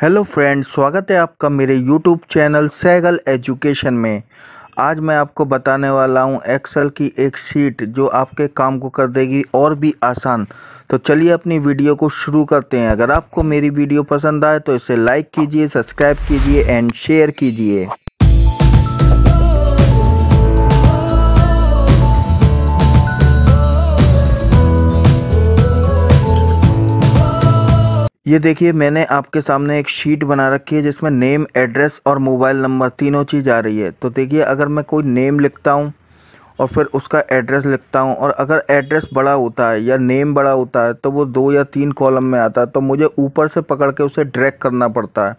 hello friends स्वागत है आपका मेरे यूट्यूब चैनल सैगल एजुकेशन में आज मैं आपको बताने वाला हूं एक्सेल की एक शीट जो आपके काम को कर देगी और भी आसान तो चलिए अपनी वीडियो को शुरू करते हैं अगर आपको मेरी वीडियो पसंद आए तो इसे लाइक कीजिए सब्सक्राइब कीजिए एंड शेयर कीजिए ये देखिए मैंने आपके सामने एक शीट बना रखी है जिसमें नेम एड्रेस और मोबाइल नंबर तीनों चीज़ आ रही है तो देखिए अगर मैं कोई नेम लिखता हूँ और फिर उसका एड्रेस लिखता हूँ और अगर एड्रेस बड़ा होता है या नेम बड़ा होता है तो वो दो या तीन कॉलम में आता है तो मुझे ऊपर से पकड़ के उसे ड्रैग करना पड़ता है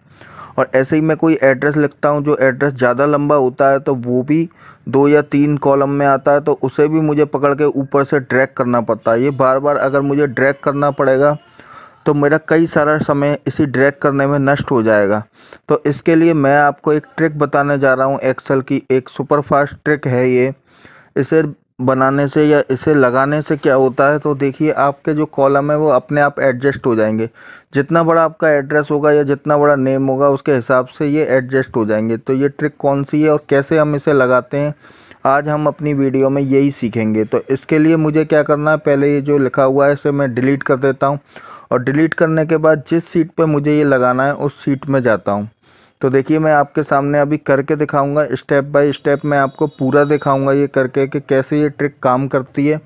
और ऐसे ही मैं कोई एड्रेस लिखता हूँ जो एड्रेस ज़्यादा लंबा होता है तो वो भी दो या तीन कॉलम में आता है तो उसे भी मुझे पकड़ के ऊपर से ड्रैग करना पड़ता है ये बार बार अगर मुझे ड्रैग करना पड़ेगा तो मेरा कई सारा समय इसी ड्रैग करने में नष्ट हो जाएगा तो इसके लिए मैं आपको एक ट्रिक बताने जा रहा हूँ एक्सल की एक सुपर फास्ट ट्रिक है ये इसे बनाने से या इसे लगाने से क्या होता है तो देखिए आपके जो कॉलम है वो अपने आप एडजस्ट हो जाएंगे जितना बड़ा आपका एड्रेस होगा या जितना बड़ा नेम होगा उसके हिसाब से ये एडजस्ट हो जाएंगे तो ये ट्रिक कौन सी है और कैसे हम इसे लगाते हैं आज हम अपनी वीडियो में यही सीखेंगे तो इसके लिए मुझे क्या करना है पहले ये जो लिखा हुआ है इसे मैं डिलीट कर देता हूँ और डिलीट करने के बाद जिस सीट पर मुझे ये लगाना है उस सीट में जाता हूँ तो देखिए मैं आपके सामने अभी करके दिखाऊंगा स्टेप बाय स्टेप मैं आपको पूरा दिखाऊंगा ये करके कि कैसे ये ट्रिक काम करती है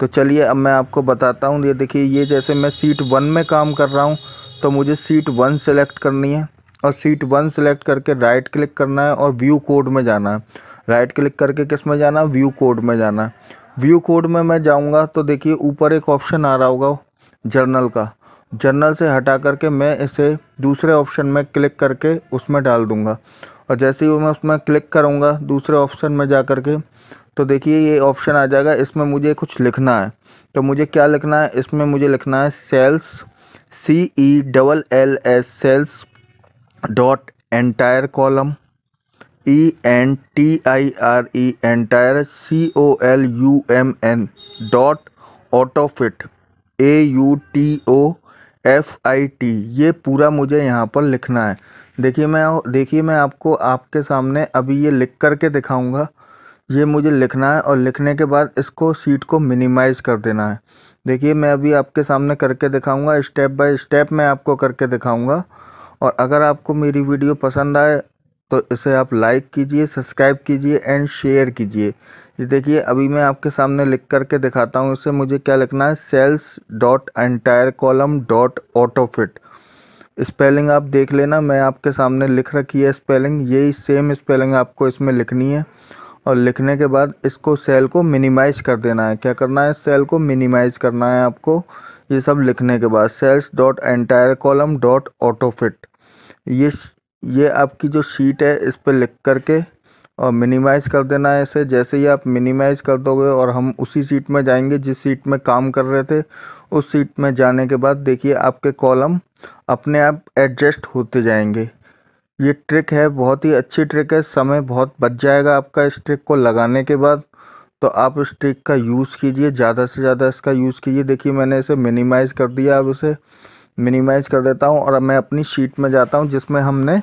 तो चलिए अब मैं आपको बताता हूँ ये देखिए ये जैसे मैं सीट वन में काम कर रहा हूँ तो मुझे सीट वन सेलेक्ट करनी है और सीट वन सेलेक्ट करके राइट क्लिक करना है और व्यू कोड में जाना है राइट क्लिक करके किस में जाना है व्यू कोड में जाना है व्यू कोड में मैं जाऊँगा तो देखिए ऊपर एक ऑप्शन आ रहा होगा जर्नल का जर्नल से हटा करके मैं इसे दूसरे ऑप्शन में क्लिक करके उसमें डाल दूँगा और जैसे ही मैं उसमें क्लिक करूँगा दूसरे ऑप्शन में जा कर के तो देखिए ये ऑप्शन आ जाएगा इसमें मुझे कुछ लिखना है तो मुझे क्या लिखना है इसमें मुझे लिखना है cells C E double L S cells dot entire column E N T I R E entire C O L U M N dot autofit A U T O F I T ये पूरा मुझे यहाँ पर लिखना है देखिए मैं देखिए मैं आपको आपके सामने अभी ये लिख कर के दिखाऊँगा ये मुझे लिखना है और लिखने के बाद इसको सीट को मिनिमाइज़ कर देना है देखिए मैं अभी आपके सामने करके दिखाऊँगा स्टेप बाय स्टेप मैं आपको करके दिखाऊँगा और अगर आपको मेरी वीडियो पसंद आए तो इसे आप लाइक कीजिए सब्सक्राइब कीजिए एंड शेयर कीजिए ये देखिए अभी मैं आपके सामने लिख करके दिखाता हूँ इसे मुझे क्या लिखना है cells dot entire column dot autofit spelling आप देख लेना मैं आपके सामने लिख रखी है स्पेलिंग यही सेम स्पेलिंग आपको इसमें लिखनी है और लिखने के बाद इसको सेल को मिनिमाइज़ कर देना है क्या करना है सेल को मिनिमाइज़ करना है आपको ये सब लिखने के बाद cells dot entire column dot autofit ये ये आपकी जो शीट है इस पर लिख करके और मिनिमाइज़ कर देना है इसे जैसे ही आप मिनिमाइज़ कर दोगे और हम उसी सीट में जाएंगे जिस सीट में काम कर रहे थे उस सीट में जाने के बाद देखिए आपके कॉलम अपने आप एडजस्ट होते जाएंगे ये ट्रिक है बहुत ही अच्छी ट्रिक है समय बहुत बच जाएगा आपका इस ट्रिक को लगाने के बाद तो आप इस ट्रिक का यूज़ कीजिए ज़्यादा से ज़्यादा इसका यूज़ कीजिए देखिए मैंने इसे मिनिमाइज़ कर दिया अब इसे मिनिमाइज़ कर देता हूँ और अब मैं अपनी शीट में जाता हूँ जिसमें हमने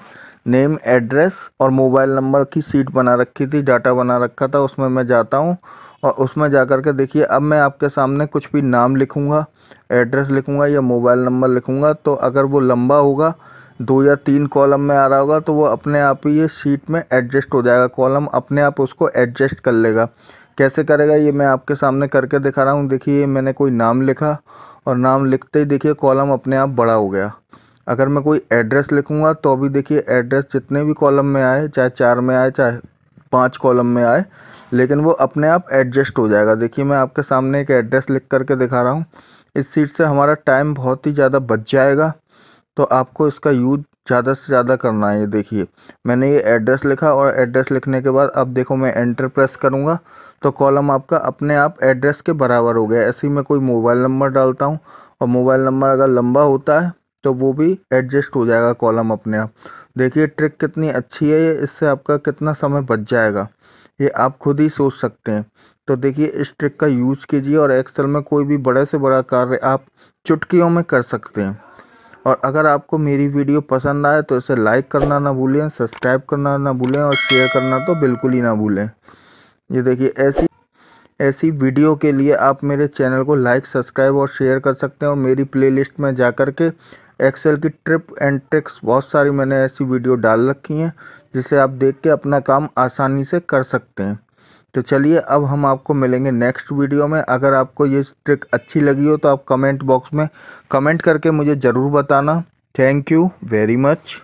नेम एड्रेस और मोबाइल नंबर की सीट बना रखी थी डाटा बना रखा था उसमें मैं जाता हूँ और उसमें जा कर के देखिए अब मैं आपके सामने कुछ भी नाम लिखूँगा एड्रेस लिखूँगा या मोबाइल नंबर लिखूँगा तो अगर वो लंबा होगा दो या तीन कॉलम में आ रहा होगा तो वो अपने आप ही ये शीट में एडजस्ट हो जाएगा कॉलम अपने आप उसको एडजस्ट कर लेगा कैसे करेगा ये मैं आपके सामने करके दिखा रहा हूँ देखिए मैंने कोई नाम लिखा और नाम लिखते ही देखिए कॉलम अपने आप बड़ा हो गया अगर मैं कोई एड्रेस लिखूँगा तो अभी देखिए एड्रेस जितने भी कॉलम में आए चाहे चार में आए चाहे पाँच कॉलम में आए लेकिन वो अपने आप एडजस्ट हो जाएगा देखिए मैं आपके सामने एक एड्रेस लिख करके दिखा रहा हूँ इस सीट से हमारा टाइम बहुत ही ज़्यादा बच जाएगा तो आपको इसका यूज ज़्यादा से ज़्यादा करना है ये देखिए मैंने ये एड्रेस लिखा और एड्रेस लिखने के बाद अब देखो मैं एंटर प्रेस करूँगा तो कॉलम आपका अपने आप एड्रेस के बराबर हो गया ऐसे ही मैं कोई मोबाइल नंबर डालता हूँ और मोबाइल नंबर अगर लंबा होता है तो वो भी एडजस्ट हो जाएगा कॉलम अपने आप देखिए ट्रिक कितनी अच्छी है ये इससे आपका कितना समय बच जाएगा ये आप खुद ही सोच सकते हैं तो देखिए इस ट्रिक का यूज़ कीजिए और एक्सेल में कोई भी बड़े से बड़ा कार्य आप चुटकियों में कर सकते हैं और अगर आपको मेरी वीडियो पसंद आए तो इसे लाइक करना ना भूलें सब्सक्राइब करना ना भूलें और शेयर करना तो बिल्कुल ही ना भूलें ये देखिए ऐसी ऐसी वीडियो के लिए आप मेरे चैनल को लाइक सब्सक्राइब और शेयर कर सकते हैं और मेरी प्लेलिस्ट में जा कर के एक्सेल की ट्रिप एंड ट्रिक्स बहुत सारी मैंने ऐसी वीडियो डाल रखी हैं जिसे आप देख के अपना काम आसानी से कर सकते हैं तो चलिए अब हम आपको मिलेंगे नेक्स्ट वीडियो में अगर आपको ये ट्रिक अच्छी लगी हो तो आप कमेंट बॉक्स में कमेंट करके मुझे ज़रूर बताना थैंक यू वेरी मच